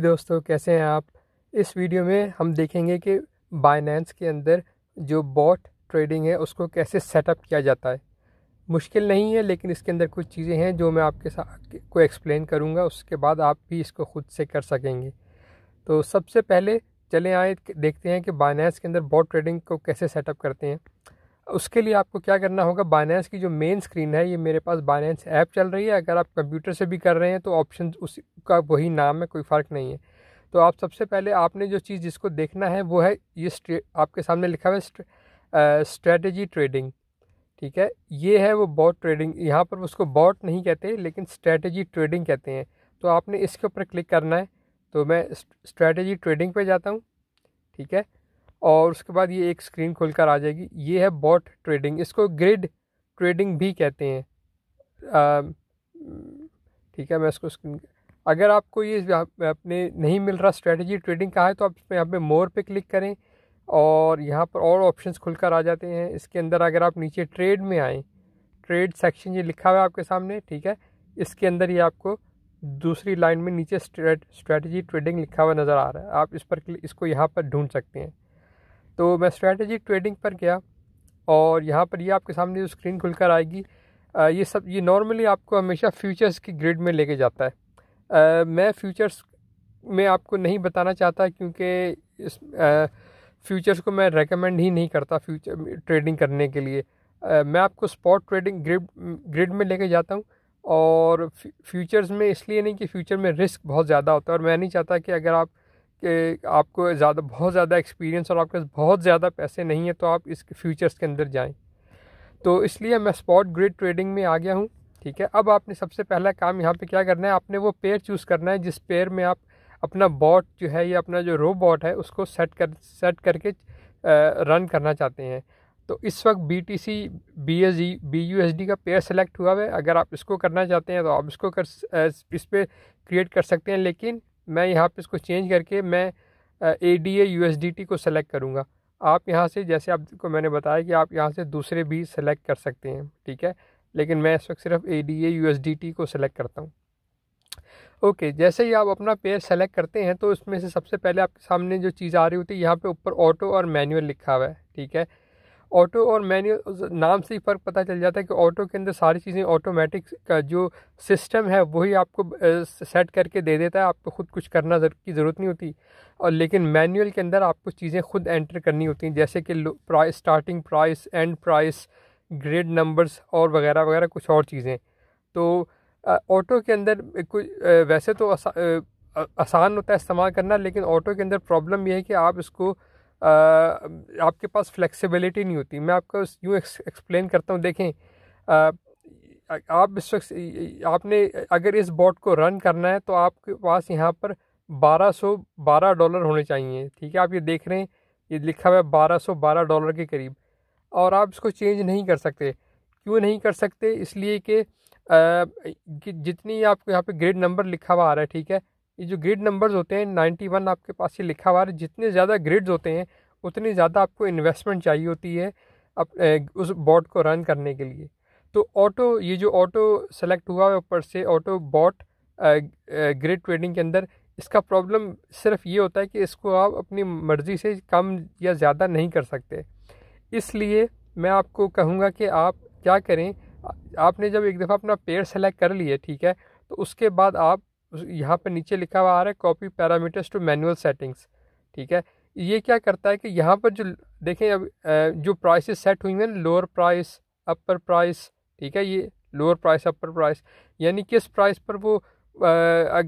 दोस्तों कैसे हैं आप इस वीडियो में हम देखेंगे कि बाइनेंस के अंदर जो बॉट ट्रेडिंग है उसको कैसे सेटअप किया जाता है मुश्किल नहीं है लेकिन इसके अंदर कुछ चीज़ें हैं जो मैं आपके साथ को एक्सप्लेन करूंगा उसके बाद आप भी इसको खुद से कर सकेंगे तो सबसे पहले चले आए देखते हैं कि बाइनेंस के अंदर बॉट ट्रेडिंग को कैसे सेटअप करते हैं उसके लिए आपको क्या करना होगा बाइनेंस की जो मेन स्क्रीन है ये मेरे पास बाइनेंस ऐप चल रही है अगर आप कंप्यूटर से भी कर रहे हैं तो ऑप्शन उसका वही नाम है कोई फ़र्क नहीं है तो आप सबसे पहले आपने जो चीज़ जिसको देखना है वो है ये आपके सामने लिखा हुआ है स्ट्रेटजी ट्रेडिंग ठीक है ये है वो बॉट ट्रेडिंग यहाँ पर उसको बॉट नहीं कहते लेकिन स्ट्रेटजी ट्रेडिंग कहते हैं तो आपने इसके ऊपर क्लिक करना है तो मैं स्ट्रेटजी ट्रेडिंग पर जाता हूँ ठीक है और उसके बाद ये एक स्क्रीन खोल कर आ जाएगी ये है बॉट ट्रेडिंग इसको ग्रिड ट्रेडिंग भी कहते हैं ठीक है मैं इसको स्क्रीन अगर आपको ये अपने नहीं मिल रहा स्ट्रेटजी ट्रेडिंग का है तो आप इसमें यहाँ पे मोर पे क्लिक करें और यहाँ पर और ऑप्शंस खुलकर आ जाते हैं इसके अंदर अगर आप नीचे ट्रेड में आएँ ट्रेड सेक्शन ये लिखा हुआ है आपके सामने ठीक है इसके अंदर ही आपको दूसरी लाइन में नीचे स्ट्रेटजी ट्रेडिंग लिखा हुआ नज़र आ रहा है आप इस पर इसको यहाँ पर ढूंढ सकते हैं तो मैं स्ट्रेटेजिक ट्रेडिंग पर गया और यहाँ पर ये आपके सामने जो स्क्रीन खुलकर आएगी आ, ये सब ये नॉर्मली आपको हमेशा फ्यूचर्स की ग्रिड में लेके जाता है आ, मैं फ्यूचर्स में आपको नहीं बताना चाहता क्योंकि इस फ्यूचर्स को मैं रेकमेंड ही नहीं करता फ्यूचर ट्रेडिंग करने के लिए आ, मैं आपको स्पॉट ट्रेडिंग ग्रिड ग्रिड में लेके जाता हूँ और फ्यूचर्स में इसलिए नहीं कि फ्यूचर में रिस्क बहुत ज़्यादा होता है और मैं नहीं चाहता कि अगर आप कि आपको ज़्यादा बहुत ज़्यादा एक्सपीरियंस और आपके पास बहुत ज़्यादा पैसे नहीं है तो आप इस फ्यूचर्स के अंदर जाएं तो इसलिए मैं स्पॉट ग्रिड ट्रेडिंग में आ गया हूँ ठीक है अब आपने सबसे पहला काम यहाँ पे क्या करना है आपने वो पेयर चूज़ करना है जिस पेयर में आप अपना बॉट जो है या अपना जो बॉट है उसको सेट कर सेट करके रन करना चाहते हैं तो इस वक्त B T C B S G B U S D का पेयर सेलेक्ट हुआ है अगर आप इसको करना चाहते हैं तो आप इसको कर इस पर क्रिएट कर सकते हैं लेकिन मैं यहाँ पे इसको चेंज करके मैं A D A U S D T को सेलेक्ट करूँगा आप यहाँ से जैसे आपको मैंने बताया कि आप यहाँ से दूसरे भी सेलेक्ट कर सकते हैं ठीक है लेकिन मैं इस वक्त सिर्फ A D A U S D T को सेलेक्ट करता हूँ ओके okay, जैसे ही आप अपना पेयर सेलेक्ट करते हैं तो इसमें से सबसे पहले आपके सामने जो चीज़ आ रही होती है यहाँ पे ऊपर ऑटो और मैनुअल लिखा हुआ है ठीक है ऑटो और मैनुअल नाम से ही फ़र्क पता चल जाता है कि ऑटो के अंदर सारी चीज़ें ऑटोमेटिक का जो सिस्टम है वही आपको सेट करके दे देता है आपको ख़ुद कुछ करना की ज़रूरत नहीं होती और लेकिन मैनुअल के अंदर आपको चीज़ें खुद एंटर करनी होती हैं जैसे कि price starting price and price grade numbers और वगैरह वगैरह कुछ और चीज़ें तो ऑटो के अंदर कुछ वैसे तो आसान होता है इस्तेमाल करना लेकिन ऑटो के अंदर प्रॉब्लम यह है कि आप इसको आपके पास फ्लेक्सिबिलिटी नहीं होती मैं आपको यूँ एक्सप्लेन करता हूँ देखें आ, आप इस वक्त आपने अगर इस बॉट को रन करना है तो आपके पास यहाँ पर 1212 डॉलर होने चाहिए ठीक है आप ये देख रहे हैं ये लिखा हुआ है 1212 डॉलर के करीब और आप इसको चेंज नहीं कर सकते क्यों नहीं कर सकते इसलिए कि जितनी आपको यहाँ पे ग्रेड नंबर लिखा हुआ आ रहा है ठीक है ये जो ग्रिड नंबर्स होते हैं नाइन्टी वन आपके पास ये लिखा हुआ है जितने ज़्यादा ग्रिड्स होते हैं उतनी ज़्यादा आपको इन्वेस्टमेंट चाहिए होती है अप, उस बॉट को रन करने के लिए तो ऑटो ये जो ऑटो सेलेक्ट हुआ है ऊपर से ऑटो बॉट ग्रेड ट्रेडिंग के अंदर इसका प्रॉब्लम सिर्फ ये होता है कि इसको आप अपनी मर्ज़ी से कम या ज़्यादा नहीं कर सकते इसलिए मैं आपको कहूँगा कि आप क्या करें आपने जब एक दफ़ा अपना पेयर सेलेक्ट कर लिए ठीक है तो उसके बाद आप यहाँ पर नीचे लिखा हुआ आ रहा है copy parameters to manual settings ठीक है ये क्या करता है कि यहाँ पर जो देखें अब जो प्राइसेस सेट हुई हैं लोअर प्राइस अपर प्राइस ठीक है ये लोअर प्राइस अपर प्राइस यानी किस प्राइस पर वो आ,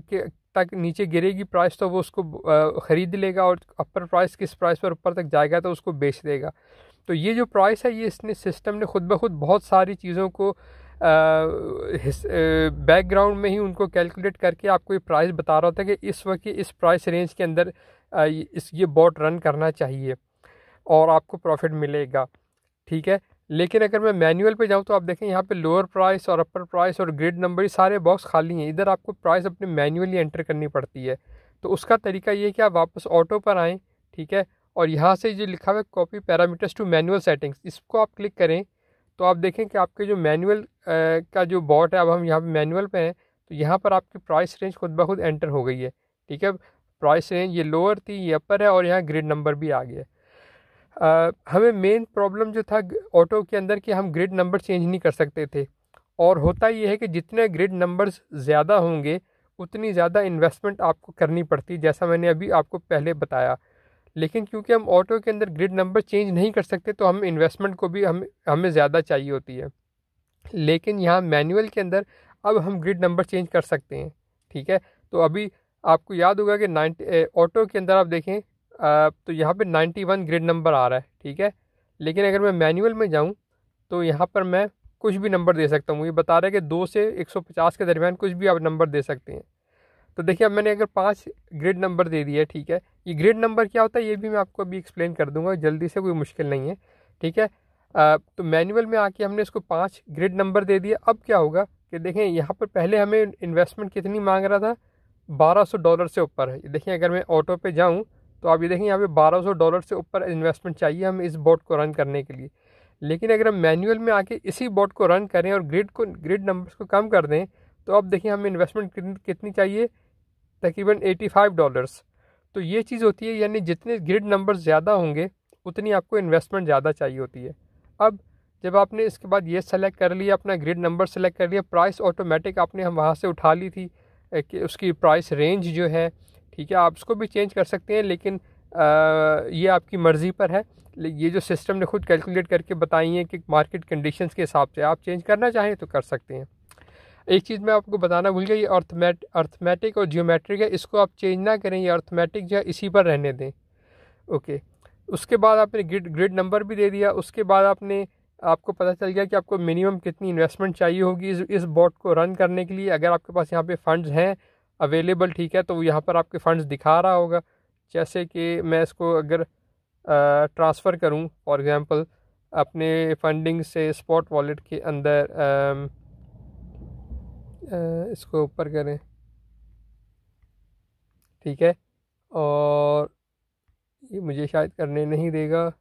तक नीचे गिरेगी प्राइस तो वो उसको ख़रीद लेगा और अपर प्राइस किस प्राइस पर ऊपर तक जाएगा तो उसको बेच देगा तो ये जो प्राइस है ये इसने सिस्टम ने खुद ब खुद बहुत सारी चीज़ों को बैकग्राउंड में ही उनको कैलकुलेट करके आपको ये प्राइस बता रहा था कि इस वक्त इस प्राइस रेंज के अंदर इस ये बॉट रन करना चाहिए और आपको प्रॉफिट मिलेगा ठीक है लेकिन अगर मैं मैनुअल पे जाऊँ तो आप देखें यहाँ पे लोअर प्राइस और अपर प्राइस और ग्रिड नंबर सारे बॉक्स खाली हैं इधर आपको प्राइस अपने मैनुअली एंटर करनी पड़ती है तो उसका तरीका ये है कि आप वापस ऑटो पर आएँ ठीक है और यहाँ से जो लिखा हुआ है copy parameters to manual settings इसको आप क्लिक करें तो आप देखें कि आपके जो मैनुअल का जो बॉट है अब हम यहाँ पर मैनुअल पे हैं तो यहाँ पर आपकी प्राइस रेंज खुद ब खुद एंटर हो गई है ठीक है प्राइस रेंज ये लोअर थी ये अपर है और यहाँ ग्रिड नंबर भी आ गया आ, हमें मेन प्रॉब्लम जो था ऑटो के अंदर कि हम ग्रिड नंबर चेंज नहीं कर सकते थे और होता ये है कि जितने ग्रिड नंबर्स ज़्यादा होंगे उतनी ज़्यादा इन्वेस्टमेंट आपको करनी पड़ती जैसा मैंने अभी आपको पहले बताया लेकिन क्योंकि हम ऑटो के अंदर ग्रिड नंबर चेंज नहीं कर सकते तो हम इन्वेस्टमेंट को भी हम हमें ज़्यादा चाहिए होती है लेकिन यहाँ मैनुअल के अंदर अब हम ग्रिड नंबर चेंज कर सकते हैं ठीक है तो अभी आपको याद होगा कि नाइन्टी ऑटो के अंदर आप देखें आ, तो यहाँ पे वन ग्रिड नंबर आ रहा है ठीक है लेकिन अगर मैं मैनुअल में जाऊँ तो यहाँ पर मैं कुछ भी नंबर दे सकता हूँ ये बता रहा है कि दो से एक सौ पचास के दरमियान कुछ भी आप नंबर दे सकते हैं तो देखिए अब मैंने अगर पाँच ग्रिड नंबर दे दिया ठीक है ये ग्रिड नंबर क्या होता है ये भी मैं आपको अभी एक्सप्लेन कर दूंगा जल्दी से कोई मुश्किल नहीं है ठीक है आ, तो मैनुअल में आके हमने इसको पाँच ग्रिड नंबर दे दिया अब क्या होगा कि देखें यहाँ पर पहले हमें इन्वेस्टमेंट कितनी मांग रहा था 1200 डॉलर से ऊपर है देखिए अगर मैं ऑटो पे जाऊँ तो आप ये देखें यहाँ पे 1200 डॉलर से ऊपर इन्वेस्टमेंट चाहिए हमें इस बोट को रन करने के लिए लेकिन अगर हम मैनुअल में आके इसी बोट को रन करें और ग्रिड को ग्रिड नंबर्स को कम कर दें तो अब देखिए हमें इन्वेस्टमेंट कितनी चाहिए तकरीबन एटी फाइव डॉलर्स तो ये चीज़ होती है यानी जितने ग्रिड नंबर ज़्यादा होंगे उतनी आपको इन्वेस्टमेंट ज़्यादा चाहिए होती है अब जब आपने इसके बाद ये सेलेक्ट कर लिया अपना ग्रिड नंबर सेलेक्ट कर लिया प्राइस ऑटोमेटिक आपने हम वहाँ से उठा ली थी कि उसकी प्राइस रेंज जो है ठीक है आप उसको भी चेंज कर सकते हैं लेकिन आ, ये आपकी मर्ज़ी पर है ये जो सिस्टम ने खुद कैलकुलेट करके बताई है कि मार्केट कंडीशंस के हिसाब से आप चेंज करना चाहें तो कर सकते हैं एक चीज़ मैं आपको बताना भूल गया ये अर्थमेट अर्थमेटिक और जियोमेट्रिक है इसको आप चेंज ना करें ये अर्थमेटिक जो है इसी पर रहने दें ओके उसके बाद आपने ग्रिड ग्रिड नंबर भी दे दिया उसके बाद आपने आपको पता चल गया कि आपको मिनिमम कितनी इन्वेस्टमेंट चाहिए होगी इस इस बॉट को रन करने के लिए अगर आपके पास यहाँ पे फंड्स हैं अवेलेबल ठीक है तो यहाँ पर आपके फंड्स दिखा रहा होगा जैसे कि मैं इसको अगर ट्रांसफ़र करूँ फॉर एग्ज़ाम्पल अपने फंडिंग से स्पॉट वॉलेट के अंदर आ, इसको ऊपर करें ठीक है और ये मुझे शायद करने नहीं देगा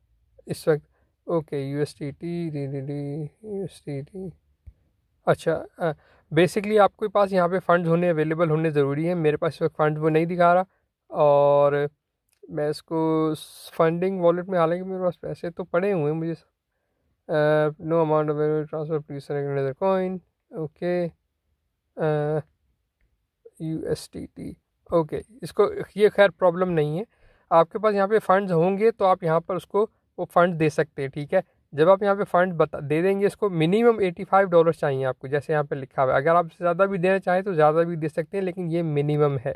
इस वक्त okay U S T T D D D U S T T अच्छा बेसिकली आपके पास यहाँ पे फ़ंड्स होने अवेलेबल होने ज़रूरी है मेरे पास इस वक्त फ़ंड वो नहीं दिखा रहा और मैं इसको फंडिंग वॉलेट में हालांकि मेरे पास पैसे तो पड़े हुए हैं मुझे no amount available transfer please coin okay U S T T okay इसको ये खैर प्रॉब्लम नहीं है आपके पास यहाँ पे फ़ंड्स होंगे तो आप यहाँ पर उसको वो फ़ंड दे सकते हैं ठीक है जब आप यहाँ पे फ़ंड बता दे देंगे इसको मिनिमम एटी फाइव डॉलर चाहिए आपको जैसे यहाँ पे लिखा हुआ है अगर आप ज़्यादा भी देना चाहें तो ज़्यादा भी दे सकते हैं लेकिन ये मिनिमम है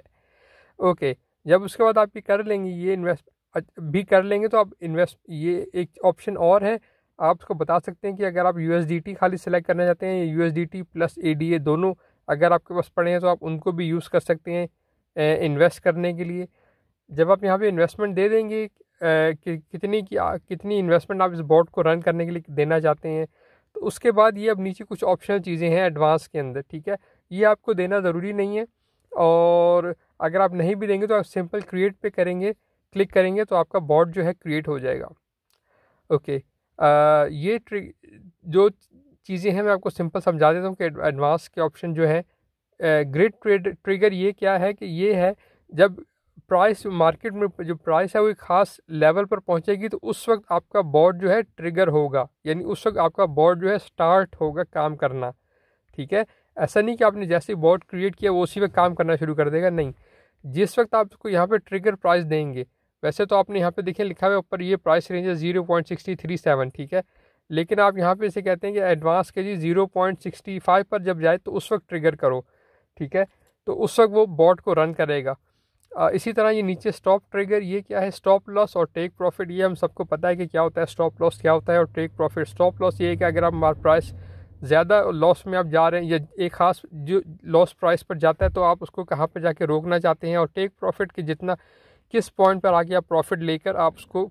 ओके जब उसके बाद आप ये कर लेंगे ये इन्वेस्ट भी कर लेंगे तो आप इन्वेस्ट ये एक ऑप्शन और है आप उसको बता सकते हैं कि अगर आप यू खाली सेलेक्ट करना चाहते हैं यू प्लस ए दोनों अगर आपके पास पड़े हैं तो आप उनको भी यूज़ कर सकते हैं इन्वेस्ट करने के लिए जब आप यहाँ पे इन्वेस्टमेंट दे देंगे कि कितनी की कितनी इन्वेस्टमेंट आप इस बोर्ड को रन करने के लिए देना चाहते हैं तो उसके बाद ये अब नीचे कुछ ऑप्शनल चीज़ें हैं एडवांस के अंदर ठीक है ये आपको देना ज़रूरी नहीं है और अगर आप नहीं भी देंगे तो आप सिंपल क्रिएट पे करेंगे क्लिक करेंगे तो आपका बॉट जो है क्रिएट हो जाएगा ओके आ, ये ट्रिक जो चीज़ें हैं मैं आपको सिंपल समझा देता हूँ कि एडवांस के ऑप्शन जो है ग्रेट ट्रेड ट्रिगर ये क्या है कि ये है जब प्राइस मार्केट में जो प्राइस है वो एक ख़ास लेवल पर पहुंचेगी तो उस वक्त आपका बॉर्ड जो है ट्रिगर होगा यानी उस वक्त आपका बॉर्ड जो है स्टार्ट होगा काम करना ठीक है ऐसा नहीं कि आपने जैसे बॉर्ड क्रिएट किया वो उसी वक्त काम करना शुरू कर देगा नहीं जिस वक्त आपको यहाँ पर ट्रिगर प्राइस देंगे वैसे तो आपने यहाँ पे देखिए लिखा हुआ ऊपर ये प्राइस रेंज है zero point sixty three seven ठीक है लेकिन आप यहाँ पे इसे कहते हैं कि एडवांस के जी ज़ीरो पॉइंट सिक्सटी फाइव पर जब जाए तो उस वक्त ट्रिगर करो ठीक है तो उस वक्त वो बॉट को रन करेगा आ, इसी तरह ये नीचे स्टॉप ट्रिगर ये क्या है स्टॉप लॉस और टेक प्रॉफिट ये हम सबको पता है कि क्या होता है स्टॉप लॉस क्या होता है और टेक प्रॉफिट स्टॉप लॉस ये है कि अगर आप मार प्राइस ज़्यादा लॉस में आप जा रहे हैं या एक ख़ास जो लॉस प्राइस पर जाता है तो आप उसको कहाँ पर जाके रोकना चाहते हैं और टेक प्रॉफिट के जितना किस पॉइंट पर आके आप प्रॉफिट लेकर आप उसको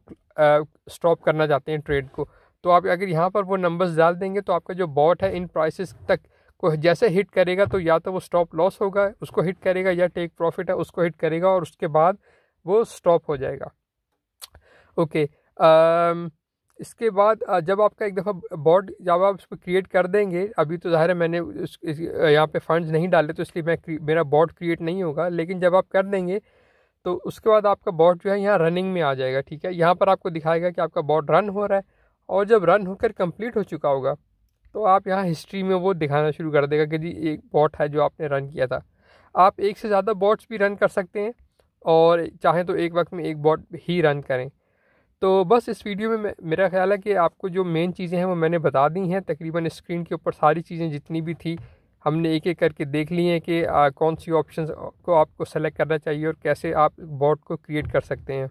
स्टॉप करना चाहते हैं ट्रेड को तो आप अगर यहाँ पर वो नंबर्स डाल देंगे तो आपका जो बॉट है इन प्राइसेस तक को जैसे हिट करेगा तो या तो वो स्टॉप लॉस होगा उसको हिट करेगा या टेक प्रॉफिट है उसको हिट करेगा और उसके बाद वो स्टॉप हो जाएगा ओके okay, um, इसके बाद जब आपका एक दफ़ा बॉड जब आप इसको क्रिएट कर देंगे अभी तो ज़ाहिर है मैंने इस, इस यहाँ पे फंड्स नहीं डाले तो इसलिए मैं मेरा बॉड क्रिएट नहीं होगा लेकिन जब आप कर देंगे तो उसके बाद आपका बॉट जो है यहाँ रनिंग में आ जाएगा ठीक है यहाँ पर आपको दिखाएगा कि आपका बॉट रन हो रहा है और जब रन होकर कंप्लीट हो चुका होगा तो आप यहाँ हिस्ट्री में वो दिखाना शुरू कर देगा कि जी एक बॉट है जो आपने रन किया था आप एक से ज़्यादा बॉट्स भी रन कर सकते हैं और चाहें तो एक वक्त में एक बॉट ही रन करें तो बस इस वीडियो में मेरा ख्याल है कि आपको जो मेन चीज़ें हैं वो मैंने बता दी हैं तकरीबन स्क्रीन के ऊपर सारी चीज़ें जितनी भी थी हमने एक एक करके देख ली हैं कि कौन सी ऑप्शन को आपको सेलेक्ट करना चाहिए और कैसे आप बॉट को क्रिएट कर सकते हैं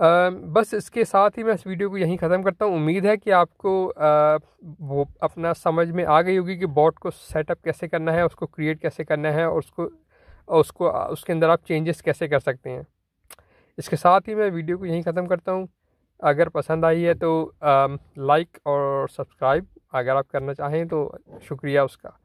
बस इसके साथ ही मैं इस वीडियो को यहीं ख़त्म करता हूँ उम्मीद है कि आपको वो अपना समझ में आ गई होगी कि बॉट को सेटअप कैसे करना है उसको क्रिएट कैसे करना है और उसको उसको उसके अंदर आप चेंजेस कैसे कर सकते हैं इसके साथ ही मैं वीडियो को यहीं ख़त्म करता हूँ अगर पसंद आई है तो लाइक और सब्सक्राइब अगर आप करना चाहें तो शुक्रिया उसका